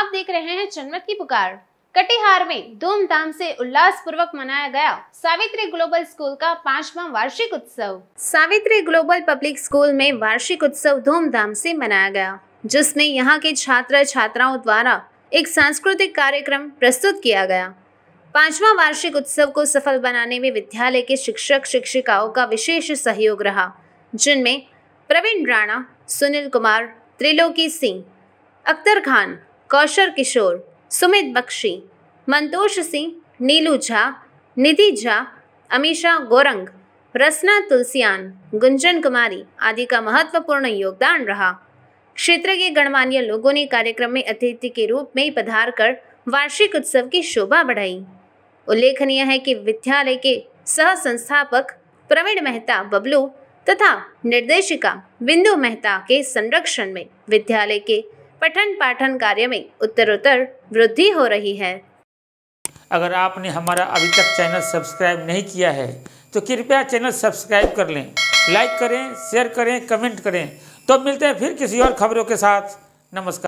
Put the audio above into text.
आप देख रहे हैं जनमत की पुकार कटिहार में धूमधाम से उल्लास पूर्वक मनाया गया सावित्री ग्लोबल स्कूल का पांचवा वार्षिक उत्सव सावित्री ग्लोबल पब्लिक स्कूल में वार्षिक उत्सव धूमधाम से मनाया गया जिसमें यहाँ के छात्र छात्राओं द्वारा एक सांस्कृतिक कार्यक्रम प्रस्तुत किया गया पांचवा वार्षिक उत्सव को सफल बनाने में विद्यालय के शिक्षक शिक्षिकाओं का विशेष सहयोग रहा जिनमें प्रवीण राणा सुनील कुमार त्रिलोकी सिंह अख्तर खान कौशर किशोर सुमित बख्शी मंतोष सिंह नीलू झा निधि झा अमीशा गोरंग रसना तुलसियान गुंजन कुमारी आदि का महत्वपूर्ण योगदान रहा क्षेत्र के गणमान्य लोगों ने कार्यक्रम में अतिथि के रूप में पधार कर वार्षिक उत्सव की शोभा बढ़ाई उल्लेखनीय है कि विद्यालय के सह संस्थापक प्रवीण मेहता बबलू तथा निर्देशिका बिंदु मेहता के संरक्षण में विद्यालय के पठन पाठन कार्य में उत्तरोत्तर वृद्धि हो रही है अगर आपने हमारा अभी तक चैनल सब्सक्राइब नहीं किया है तो कृपया चैनल सब्सक्राइब कर लें लाइक करें शेयर करें कमेंट करें तो मिलते हैं फिर किसी और खबरों के साथ नमस्कार